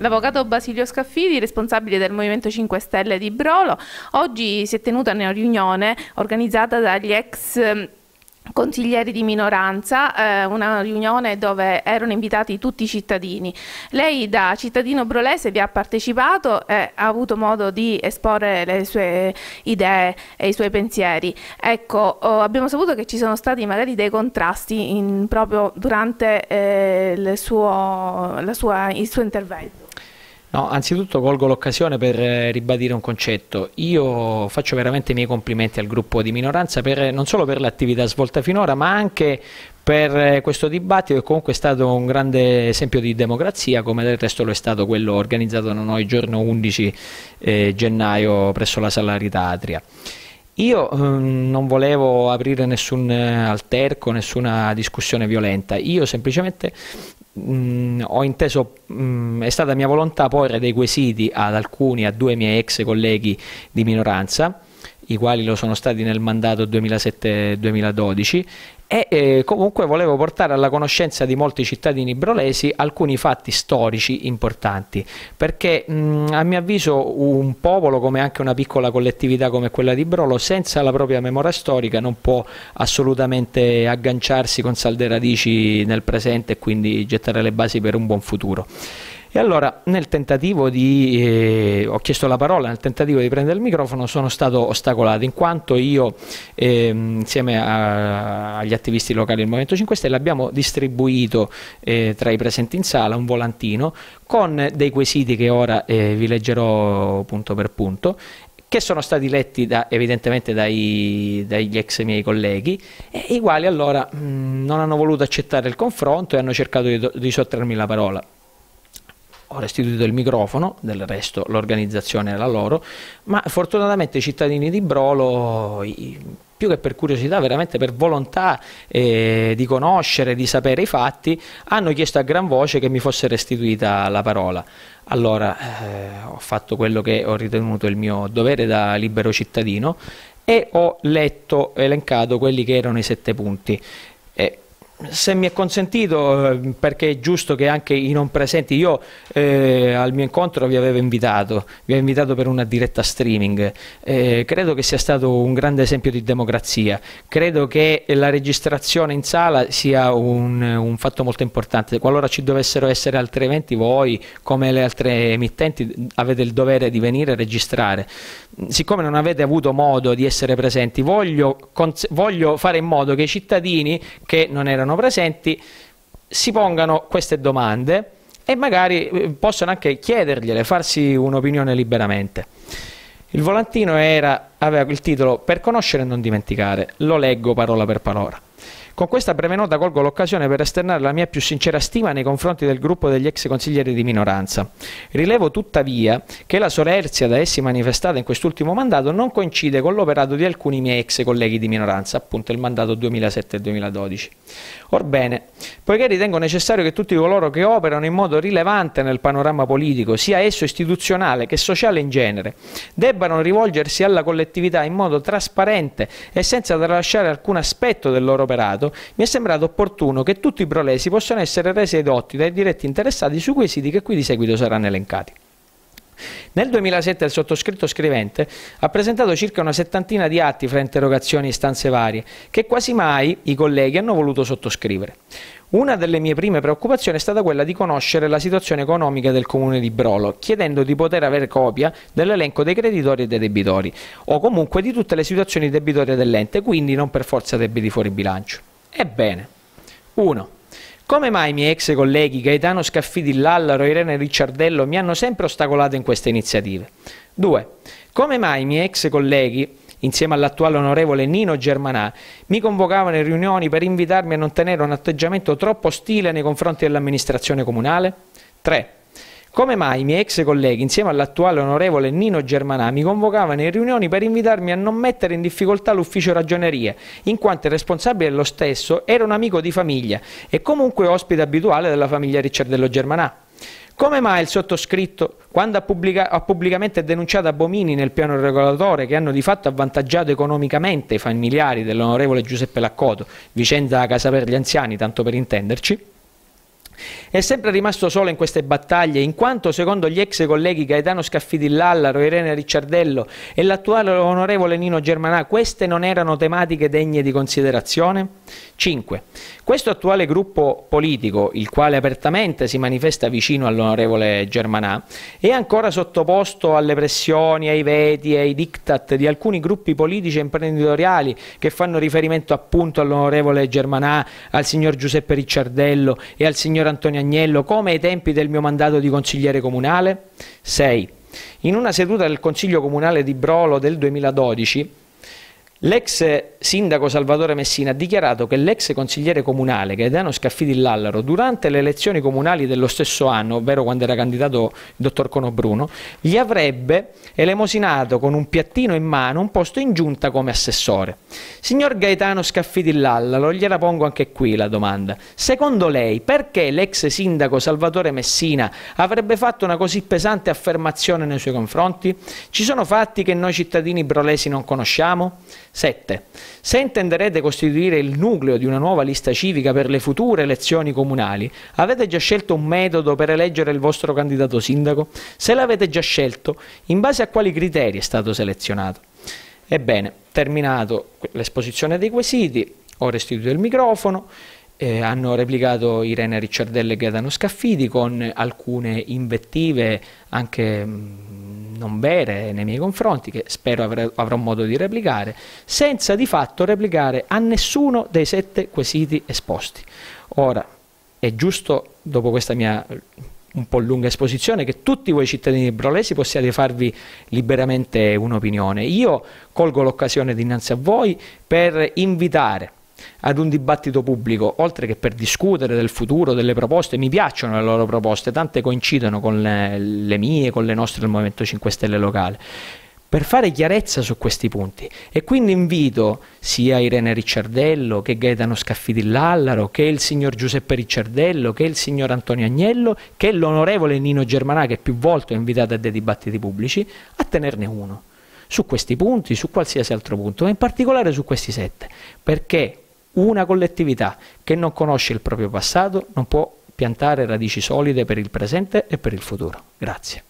L'avvocato Basilio Scaffidi, responsabile del Movimento 5 Stelle di Brolo, oggi si è tenuta una riunione organizzata dagli ex ehm, consiglieri di minoranza, eh, una riunione dove erano invitati tutti i cittadini. Lei da cittadino brolese vi ha partecipato e ha avuto modo di esporre le sue idee e i suoi pensieri. Ecco, oh, abbiamo saputo che ci sono stati magari dei contrasti in, proprio durante eh, suo, sua, il suo intervento. No, anzitutto colgo l'occasione per eh, ribadire un concetto. Io faccio veramente i miei complimenti al gruppo di minoranza per, non solo per l'attività svolta finora, ma anche per eh, questo dibattito che comunque è stato un grande esempio di democrazia, come del resto lo è stato quello organizzato da noi il giorno 11 eh, gennaio presso la Salarità Atria. Io ehm, non volevo aprire nessun eh, alterco, nessuna discussione violenta, io semplicemente mh, mm, ho inteso, mh, mm, è stata mia volontà porre dei quesiti ad alcuni, a due miei ex colleghi di minoranza i quali lo sono stati nel mandato 2007-2012 e eh, comunque volevo portare alla conoscenza di molti cittadini brolesi alcuni fatti storici importanti perché mh, mm, a mio avviso un popolo come anche una piccola collettività come quella di Brolo senza la propria memoria storica non può assolutamente agganciarsi con salde radici nel presente e quindi gettare le basi per un buon futuro. E allora nel tentativo di, eh, ho chiesto la parola, nel tentativo di prendere il microfono sono stato ostacolato in quanto io eh, insieme a, agli attivisti locali del Movimento 5 Stelle abbiamo distribuito eh, tra i presenti in sala un volantino con dei quesiti che ora eh, vi leggerò punto per punto che sono stati letti da, evidentemente dai, dagli ex miei colleghi, i quali allora mh, mm, non hanno voluto accettare il confronto e hanno cercato di, di sottrarmi la parola ho restituito il microfono, del resto l'organizzazione era loro, ma fortunatamente i cittadini di Brolo, più che per curiosità, veramente per volontà eh, di conoscere, di sapere i fatti, hanno chiesto a gran voce che mi fosse restituita la parola. Allora eh, ho fatto quello che ho ritenuto il mio dovere da libero cittadino e ho letto, elencato quelli che erano i sette punti se mi è consentito, eh, perché è giusto che anche i non presenti, io eh, al mio incontro vi avevo invitato, vi avevo invitato per una diretta streaming, eh, credo che sia stato un grande esempio di democrazia, credo che la registrazione in sala sia un, un fatto molto importante, qualora ci dovessero essere altri eventi voi come le altre emittenti avete il dovere di venire a registrare, siccome non avete avuto modo di essere presenti voglio, voglio fare in modo che i cittadini che non erano erano presenti si pongano queste domande e magari eh, possono anche chiedergliele, farsi un'opinione liberamente. Il volantino era, aveva il titolo Per conoscere e non dimenticare, lo leggo parola per parola. Con questa breve nota colgo l'occasione per esternare la mia più sincera stima nei confronti del gruppo degli ex consiglieri di minoranza. Rilevo tuttavia che la solerzia da essi manifestata in quest'ultimo mandato non coincide con l'operato di alcuni miei ex colleghi di minoranza, appunto il mandato 2007-2012. Orbene, poiché ritengo necessario che tutti coloro che operano in modo rilevante nel panorama politico, sia esso istituzionale che sociale in genere, debbano rivolgersi alla collettività in modo trasparente e senza tralasciare alcun aspetto del loro operato, mi è sembrato opportuno che tutti i prolesi possano essere resi edotti dai diretti interessati sui quesiti che qui di seguito saranno elencati. Nel 2007 il sottoscritto scrivente ha presentato circa una settantina di atti fra interrogazioni e istanze varie, che quasi mai i colleghi hanno voluto sottoscrivere. Una delle mie prime preoccupazioni è stata quella di conoscere la situazione economica del comune di Brolo, chiedendo di poter avere copia dell'elenco dei creditori e dei debitori, o comunque di tutte le situazioni debitorie dell'ente, quindi non per forza debiti fuori bilancio. Ebbene, 1. Come mai i miei ex colleghi Gaetano Scaffidi Lallaro e Irene Ricciardello mi hanno sempre ostacolato in queste iniziative? 2. Come mai i miei ex colleghi, insieme all'attuale onorevole Nino Germanà, mi convocavano in riunioni per invitarmi a non tenere un atteggiamento troppo ostile nei confronti dell'amministrazione comunale? 3. Come mai i miei ex colleghi, insieme all'attuale onorevole Nino Germanà, mi convocavano in riunioni per invitarmi a non mettere in difficoltà l'ufficio ragioneria, in quanto il responsabile dello stesso era un amico di famiglia e comunque ospite abituale della famiglia Ricciardello Germanà? Come mai il sottoscritto, quando ha, pubblica ha, pubblicamente denunciato Bomini nel piano regolatore che hanno di fatto avvantaggiato economicamente i familiari dell'onorevole Giuseppe Laccoto, vicenda a Casa per gli Anziani, tanto per intenderci, è sempre rimasto solo in queste battaglie, in quanto secondo gli ex colleghi Gaetano Scaffidillallaro, Irene Ricciardello e l'attuale onorevole Nino Germanà, queste non erano tematiche degne di considerazione? 5. Questo attuale gruppo politico, il quale apertamente si manifesta vicino all'onorevole Germanà, è ancora sottoposto alle pressioni, ai veti e ai diktat di alcuni gruppi politici e imprenditoriali che fanno riferimento appunto all'onorevole Germanà, al signor Giuseppe Ricciardello e al signor Antonio Agnello come ai tempi del mio mandato di consigliere comunale? 6. In una seduta del Consiglio Comunale di Brolo del 2012 L'ex sindaco Salvatore Messina ha dichiarato che l'ex consigliere comunale Gaetano Scaffidi Lallaro durante le elezioni comunali dello stesso anno, ovvero quando era candidato il dottor Conobruno, gli avrebbe elemosinato con un piattino in mano un posto in giunta come assessore. Signor Gaetano Scaffidi Lallaro, gliela pongo anche qui la domanda. Secondo lei perché l'ex sindaco Salvatore Messina avrebbe fatto una così pesante affermazione nei suoi confronti? Ci sono fatti che noi cittadini brolesi non conosciamo? 7. Se intenderete costituire il nucleo di una nuova lista civica per le future elezioni comunali, avete già scelto un metodo per eleggere il vostro candidato sindaco? Se l'avete già scelto, in base a quali criteri è stato selezionato? Ebbene, terminato l'esposizione dei quesiti, ho restituito il microfono, eh, hanno replicato Irene Ricciardelle e Gaetano Scaffidi con alcune invettive anche... Mh, mm, non vere nei miei confronti, che spero avrò, avrò modo di replicare, senza di fatto replicare a nessuno dei sette quesiti esposti. Ora, è giusto, dopo questa mia un po' lunga esposizione, che tutti voi cittadini brolesi possiate farvi liberamente un'opinione. Io colgo l'occasione dinanzi a voi per invitare ad un dibattito pubblico, oltre che per discutere del futuro, delle proposte, mi piacciono le loro proposte, tante coincidono con le, le mie, con le nostre del Movimento 5 Stelle locale per fare chiarezza su questi punti. E quindi invito sia Irene Ricciardello, che Gaetano Scaffidi Lallaro, che il signor Giuseppe Ricciardello, che il signor Antonio Agnello, che l'onorevole Nino Germanà, che più volte ho invitato a dei dibattiti pubblici, a tenerne uno su questi punti, su qualsiasi altro punto, ma in particolare su questi sette, perché una collettività che non conosce il proprio passato non può piantare radici solide per il presente e per il futuro. Grazie.